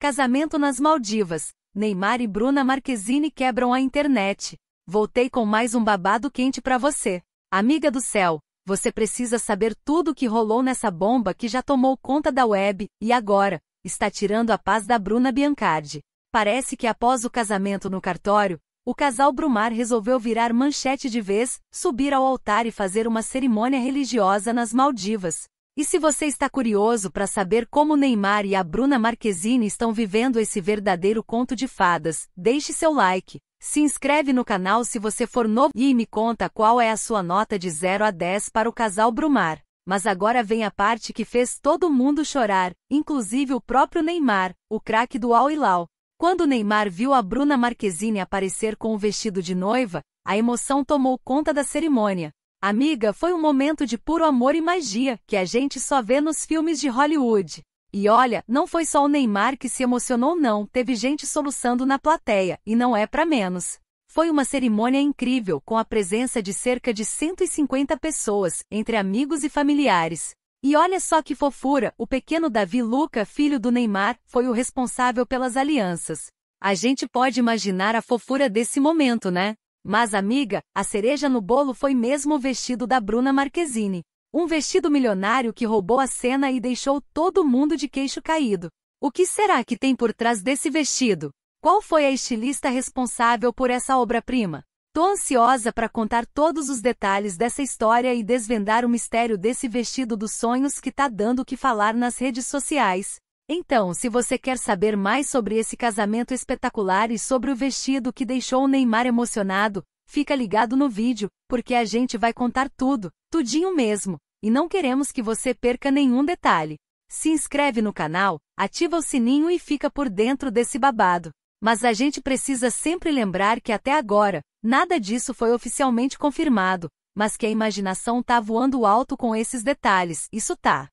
Casamento nas Maldivas. Neymar e Bruna Marquezine quebram a internet. Voltei com mais um babado quente para você. Amiga do céu, você precisa saber tudo o que rolou nessa bomba que já tomou conta da web e agora está tirando a paz da Bruna Biancardi. Parece que após o casamento no cartório, o casal Brumar resolveu virar manchete de vez, subir ao altar e fazer uma cerimônia religiosa nas Maldivas, e se você está curioso para saber como Neymar e a Bruna Marquezine estão vivendo esse verdadeiro conto de fadas, deixe seu like, se inscreve no canal se você for novo e me conta qual é a sua nota de 0 a 10 para o casal Brumar. Mas agora vem a parte que fez todo mundo chorar, inclusive o próprio Neymar, o craque do Al Hilal. Quando Neymar viu a Bruna Marquezine aparecer com o vestido de noiva, a emoção tomou conta da cerimônia. Amiga, foi um momento de puro amor e magia que a gente só vê nos filmes de Hollywood. E olha, não foi só o Neymar que se emocionou não, teve gente soluçando na plateia, e não é para menos. Foi uma cerimônia incrível, com a presença de cerca de 150 pessoas, entre amigos e familiares. E olha só que fofura, o pequeno Davi Luca, filho do Neymar, foi o responsável pelas alianças. A gente pode imaginar a fofura desse momento, né? Mas, amiga, a cereja no bolo foi mesmo o vestido da Bruna Marquezine. Um vestido milionário que roubou a cena e deixou todo mundo de queixo caído. O que será que tem por trás desse vestido? Qual foi a estilista responsável por essa obra-prima? Tô ansiosa para contar todos os detalhes dessa história e desvendar o mistério desse vestido dos sonhos que tá dando o que falar nas redes sociais. Então, se você quer saber mais sobre esse casamento espetacular e sobre o vestido que deixou o Neymar emocionado, fica ligado no vídeo, porque a gente vai contar tudo, tudinho mesmo, e não queremos que você perca nenhum detalhe. Se inscreve no canal, ativa o sininho e fica por dentro desse babado. Mas a gente precisa sempre lembrar que até agora, nada disso foi oficialmente confirmado, mas que a imaginação tá voando alto com esses detalhes, isso tá.